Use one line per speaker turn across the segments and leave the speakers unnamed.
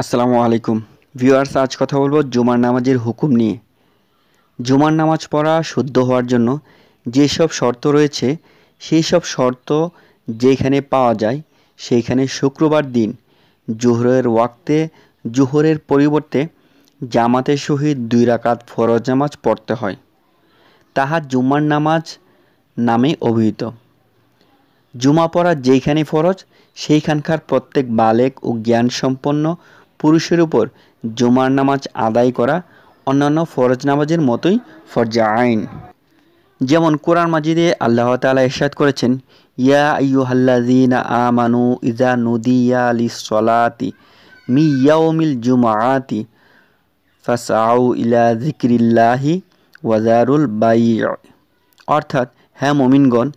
আসসালামু আলাইকুম ভিউয়ার্স আজ কথা বলবো জুমার নামাজের হুকুম নিয়ে জুমার নামাজ পড়া শুদ্ধ হওয়ার জন্য যেসব শর্ত রয়েছে সেই সব শর্ত যেখানে পাওয়া যায় সেইখানে শুক্রবার দিন জোহরের ওয়াক্তে জোহরের পরিবর্তে জামাতের সহিত দুই রাকাত ফরজ নামাজ পড়তে হয় তাহা জুমার নামাজ নামে অভিহিত জুমা পড়া যেইখানে ফরজ সেইখানকার প্রত্যেক বালেক ও জ্ঞান সম্পন্ন পুরুষের উপর জুমার নামাজ আদায় করা অন্যান্য ফরজ নামাজের মতোই ফরজা আইন যেমন কোরআন মাজিদে আল্লাহ তালা ইরশাদ করেছেন ইয়া আইয়ুহাল্লাযীনা আমানু ইজা নুদিয়া লিসসালাতি মি ইয়াউমিল জুমআতি ফাসাউ ইলা যিকরিল্লাহি ওয়াজারুল বাই' অর্থাৎ হ্যাঁ মমিনগণ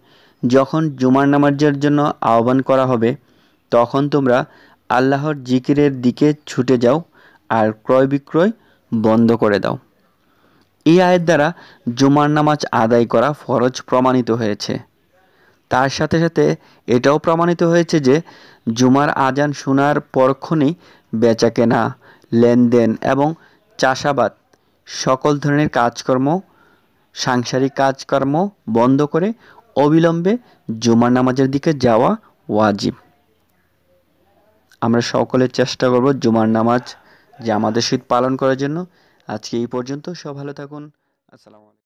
যখন জুমার নামাজের জন্য আহ্বান করা হবে তখন তোমরা আল্লাহর জিকিরের দিকে ছুটে যাও আর ক্রয় বিক্রয় বন্ধ করে দাও এই আয়ের দ্বারা জুমার নামাজ আদায় করা ফরজ প্রমাণিত হয়েছে তার সাথে সাথে এটাও প্রমাণিত হয়েছে যে জুমার আজান শোনার পরক্ষণেই বেচা কেনা লেনদেন এবং চাষাবাদ সকল ধরনের কাজকর্ম সাংসারিক কাজকর্ম বন্ধ করে অবিলম্বে জুমার নামাজের দিকে যাওয়া ওয়াজিব আমরা সকলে চেষ্টা করব জুমার নামাজ যে আমাদের শীত পালন করার জন্য আজকে এই পর্যন্ত সব ভালো থাকুন আসসালামু আলাইকুম